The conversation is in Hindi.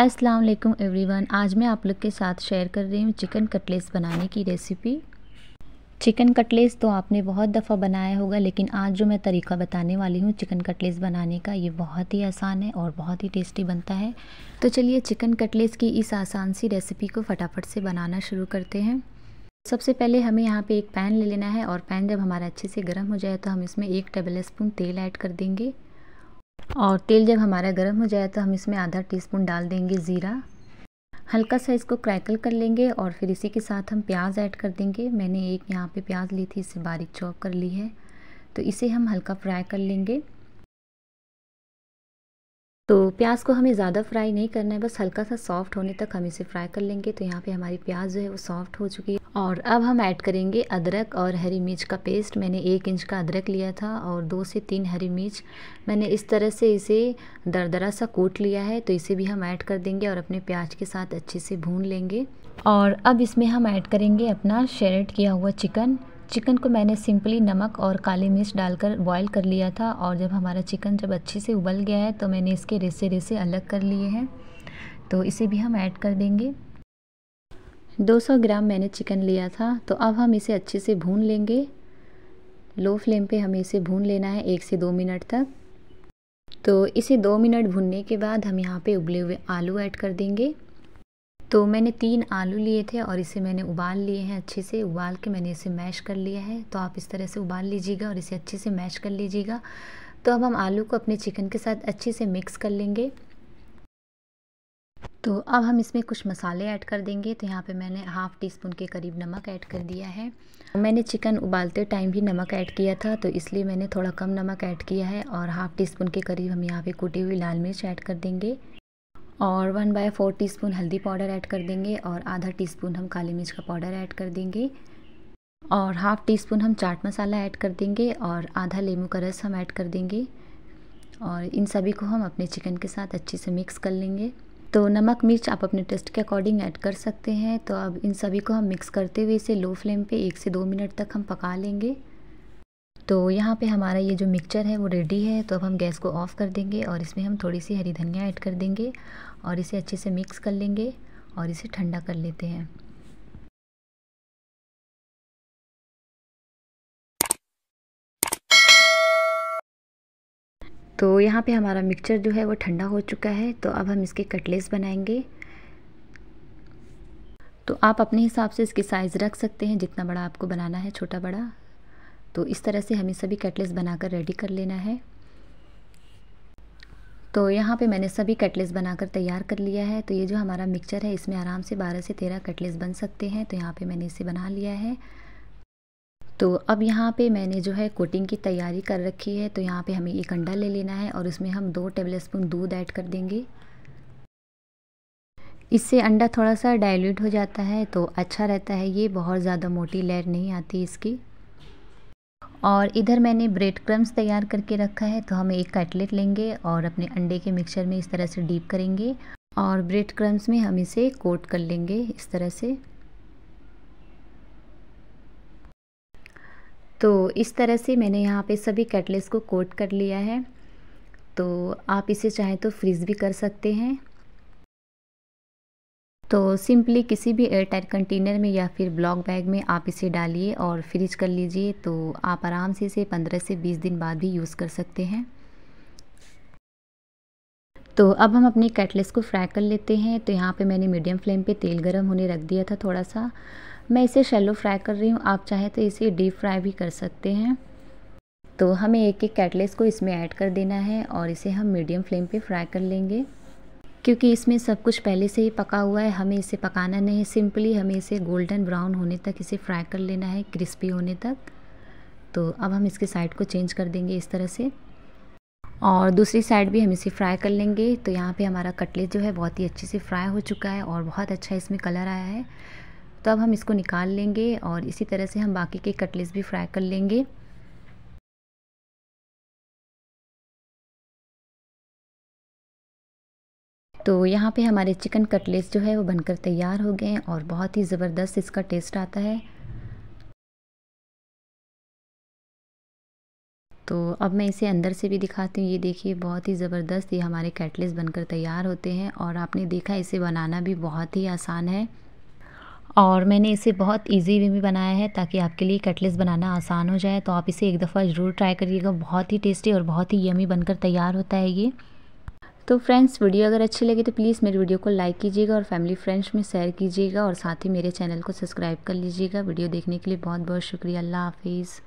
अस्सलाम वालेकुम एवरीवन आज मैं आप लोग के साथ शेयर कर रही हूँ चिकन कटलेस बनाने की रेसिपी चिकन कटलेस तो आपने बहुत दफ़ा बनाया होगा लेकिन आज जो मैं तरीका बताने वाली हूँ चिकन कटलेस बनाने का ये बहुत ही आसान है और बहुत ही टेस्टी बनता है तो चलिए चिकन कटलेस की इस आसान सी रेसिपी को फटाफट से बनाना शुरू करते हैं सबसे पहले हमें यहाँ पे एक पैन ले लेना है और पैन जब हमारा अच्छे से गर्म हो जाए तो हम इसमें एक टेबल स्पून तेल ऐड कर देंगे और तेल जब हमारा गर्म हो जाए तो हम इसमें आधा टीस्पून डाल देंगे ज़ीरा हल्का सा इसको क्रैकल कर लेंगे और फिर इसी के साथ हम प्याज ऐड कर देंगे मैंने एक यहाँ पे प्याज ली थी इसे बारीक चॉप कर ली है तो इसे हम हल्का फ्राई कर लेंगे तो प्याज को हमें ज़्यादा फ्राई नहीं करना है बस हल्का सा सॉफ्ट होने तक हम इसे फ्राई कर लेंगे तो यहाँ पे हमारी प्याज जो है वो सॉफ्ट हो चुकी है और अब हम ऐड करेंगे अदरक और हरी मिर्च का पेस्ट मैंने एक इंच का अदरक लिया था और दो से तीन हरी मिर्च मैंने इस तरह से इसे दरदरा सा कूट लिया है तो इसे भी हम ऐड कर देंगे और अपने प्याज के साथ अच्छे से भून लेंगे और अब इसमें हम ऐड करेंगे अपना शेरेट किया हुआ चिकन चिकन को मैंने सिंपली नमक और काली मिर्च डालकर बॉईल कर लिया था और जब हमारा चिकन जब अच्छे से उबल गया है तो मैंने इसके रेसे रेसे अलग कर लिए हैं तो इसे भी हम ऐड कर देंगे 200 ग्राम मैंने चिकन लिया था तो अब हम इसे अच्छे से भून लेंगे लो फ्लेम पे हमें इसे भून लेना है एक से दो मिनट तक तो इसे दो मिनट भूनने के बाद हम यहाँ पर उबले हुए आलू ऐड कर देंगे तो मैंने तीन आलू लिए थे और इसे मैंने उबाल लिए हैं अच्छे से उबाल के मैंने इसे मैश कर लिया है तो आप इस तरह से उबाल लीजिएगा और इसे अच्छे से मैश कर लीजिएगा तो अब हम आलू को अपने चिकन के साथ अच्छे से मिक्स कर लेंगे तो अब हम इसमें कुछ मसाले ऐड कर देंगे तो यहाँ पे मैंने हाफ़ टी स्पून के करीब नमक ऐड कर दिया है मैंने चिकन उबालते टाइम भी नमक ऐड किया था तो इसलिए मैंने थोड़ा कम नमक ऐड किया है और हाफ़ टी स्पून के करीब हम यहाँ पे कूटी हुई लाल मिर्च ऐड कर देंगे और वन बाय फोर टी हल्दी पाउडर ऐड कर देंगे और आधा स्पून हम काली मिर्च का पाउडर ऐड कर देंगे और हाफ़ टी स्पून हम चाट मसाला ऐड कर देंगे और आधा लेमू का रस हम ऐड कर देंगे और इन सभी को हम अपने चिकन के साथ अच्छे से मिक्स कर लेंगे तो नमक मिर्च आप अपने टेस्ट के अकॉर्डिंग ऐड कर सकते हैं तो अब इन सभी को हम मिक्स करते हुए इसे लो फ्लेम पे एक से दो मिनट तक हम पका लेंगे तो यहाँ पे हमारा ये जो मिक्सचर है वो रेडी है तो अब हम गैस को ऑफ़ कर देंगे और इसमें हम थोड़ी सी हरी धनिया ऐड कर देंगे और इसे अच्छे से मिक्स कर लेंगे और इसे ठंडा कर लेते हैं तो यहाँ पे हमारा मिक्सचर जो है वो ठंडा हो चुका है तो अब हम इसके कटलेट्स बनाएंगे तो आप अपने हिसाब से इसकी साइज़ रख सकते हैं जितना बड़ा आपको बनाना है छोटा बड़ा तो इस तरह से हमें सभी कटलेस बनाकर रेडी कर लेना है तो यहाँ पे मैंने सभी कटलेस बनाकर तैयार कर लिया है तो ये जो हमारा मिक्सचर है इसमें आराम से 12 से 13 कटलेस बन सकते हैं तो यहाँ पे मैंने इसे बना लिया है तो अब यहाँ पे मैंने जो है कोटिंग की तैयारी कर रखी है तो यहाँ पे हमें एक अंडा ले लेना है और उसमें हम दो टेबल स्पून दूध ऐड कर देंगे इससे अंडा थोड़ा सा डाइल्यूट हो जाता है तो अच्छा रहता है ये बहुत ज़्यादा मोटी लेयर नहीं आती इसकी और इधर मैंने ब्रेड क्रम्स तैयार करके रखा है तो हम एक कटलेट लेंगे और अपने अंडे के मिक्सचर में इस तरह से डीप करेंगे और ब्रेड क्रम्स में हम इसे कोट कर लेंगे इस तरह से तो इस तरह से मैंने यहाँ पे सभी कैटलेट्स को कोट कर लिया है तो आप इसे चाहें तो फ्रीज़ भी कर सकते हैं तो सिंपली किसी भी एयर टाइट कंटेनर में या फिर ब्लॉक बैग में आप इसे डालिए और फ्रिज कर लीजिए तो आप आराम से इसे 15 से 20 दिन बाद भी यूज़ कर सकते हैं तो अब हम अपनी कैटलेस को फ्राई कर लेते हैं तो यहाँ पे मैंने मीडियम फ्लेम पे तेल गरम होने रख दिया था थोड़ा सा मैं इसे शैलो फ्राई कर रही हूँ आप चाहे तो इसे डीप फ्राई भी कर सकते हैं तो हमें एक एक कैटलेस को इसमें ऐड कर देना है और इसे हम मीडियम फ्लेम पे फ्राई कर लेंगे क्योंकि इसमें सब कुछ पहले से ही पका हुआ है हमें इसे पकाना नहीं सिंपली हमें इसे गोल्डन ब्राउन होने तक इसे फ्राई कर लेना है क्रिस्पी होने तक तो अब हम इसके साइड को चेंज कर देंगे इस तरह से और दूसरी साइड भी हम इसे फ्राई कर लेंगे तो यहाँ पे हमारा कटलेट जो है बहुत ही अच्छे से फ्राई हो चुका है और बहुत अच्छा इसमें कलर आया है तो अब हम इसको निकाल लेंगे और इसी तरह से हम बाकी के कटलेट्स भी फ्राई कर लेंगे तो यहाँ पे हमारे चिकन कटलेट्स जो है वो बनकर तैयार हो गए हैं और बहुत ही ज़बरदस्त इसका टेस्ट आता है तो अब मैं इसे अंदर से भी दिखाती हूँ ये देखिए बहुत ही ज़बरदस्त ये हमारे कैटलेस बनकर तैयार होते हैं और आपने देखा इसे बनाना भी बहुत ही आसान है और मैंने इसे बहुत इजी वे में बनाया है ताकि आपके लिए कटलेस बनाना आसान हो जाए तो आप इसे एक दफ़ा ज़रूर ट्राई करिएगा बहुत ही टेस्टी और बहुत ही यमी बनकर तैयार होता है ये तो फ्रेंड्स वीडियो अगर अच्छी लगे तो प्लीज़ मेरी वीडियो को लाइक कीजिएगा और फैमिली फ्रेंड्स में शेयर कीजिएगा और साथ ही मेरे चैनल को सब्सक्राइब कर लीजिएगा वीडियो देखने के लिए बहुत बहुत शुक्रिया अल्लाह हाफिज़